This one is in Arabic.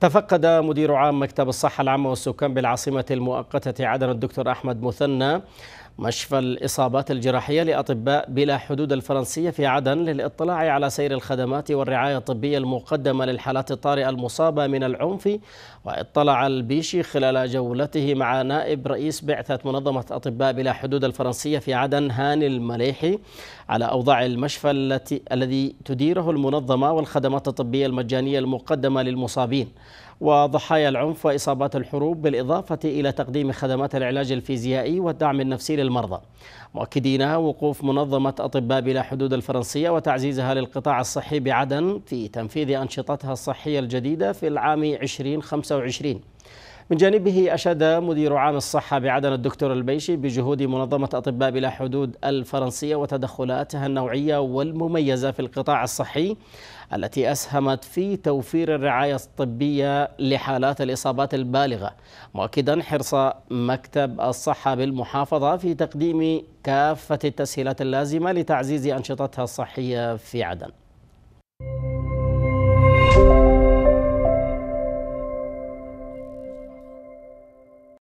تفقد مدير عام مكتب الصحة العامة والسكان بالعاصمة المؤقتة عدن الدكتور أحمد مثنى مشفى الإصابات الجراحية لأطباء بلا حدود الفرنسية في عدن للاطلاع على سير الخدمات والرعاية الطبية المقدمة للحالات الطارئة المصابة من العنف واطلع البيشي خلال جولته مع نائب رئيس بعثة منظمة أطباء بلا حدود الفرنسية في عدن هاني المليحي على أوضاع المشفى التي الذي تديره المنظمة والخدمات الطبية المجانية المقدمة للمصابين وضحايا العنف وإصابات الحروب بالإضافة إلى تقديم خدمات العلاج الفيزيائي والدعم النفسي للمرضى مؤكدين وقوف منظمة أطباء بلا حدود الفرنسية وتعزيزها للقطاع الصحي بعدن في تنفيذ أنشطتها الصحية الجديدة في العام 2025 من جانبه أشاد مدير عام الصحة بعدن الدكتور البيشي بجهود منظمة أطباء بلا حدود الفرنسية وتدخلاتها النوعية والمميزة في القطاع الصحي التي أسهمت في توفير الرعاية الطبية لحالات الإصابات البالغة مؤكدا حرص مكتب الصحة بالمحافظة في تقديم كافة التسهيلات اللازمة لتعزيز أنشطتها الصحية في عدن